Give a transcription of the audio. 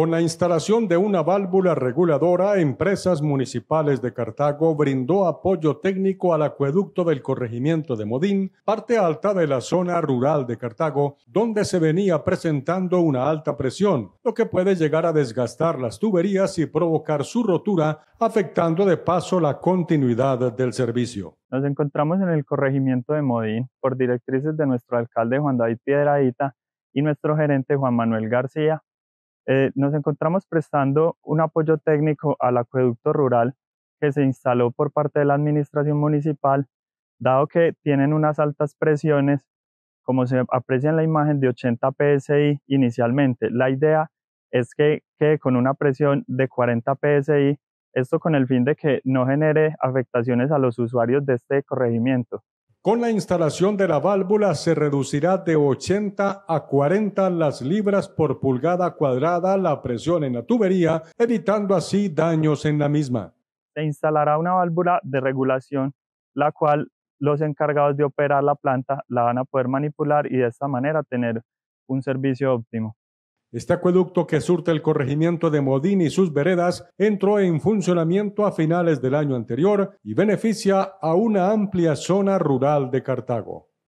Con la instalación de una válvula reguladora, Empresas Municipales de Cartago brindó apoyo técnico al acueducto del corregimiento de Modín, parte alta de la zona rural de Cartago, donde se venía presentando una alta presión, lo que puede llegar a desgastar las tuberías y provocar su rotura, afectando de paso la continuidad del servicio. Nos encontramos en el corregimiento de Modín por directrices de nuestro alcalde Juan David Piedradita y nuestro gerente Juan Manuel García eh, nos encontramos prestando un apoyo técnico al acueducto rural que se instaló por parte de la administración municipal, dado que tienen unas altas presiones, como se aprecia en la imagen de 80 psi inicialmente. La idea es que quede con una presión de 40 psi, esto con el fin de que no genere afectaciones a los usuarios de este corregimiento. Con la instalación de la válvula se reducirá de 80 a 40 las libras por pulgada cuadrada la presión en la tubería, evitando así daños en la misma. Se instalará una válvula de regulación, la cual los encargados de operar la planta la van a poder manipular y de esta manera tener un servicio óptimo. Este acueducto que surte el corregimiento de Modín y sus veredas entró en funcionamiento a finales del año anterior y beneficia a una amplia zona rural de Cartago.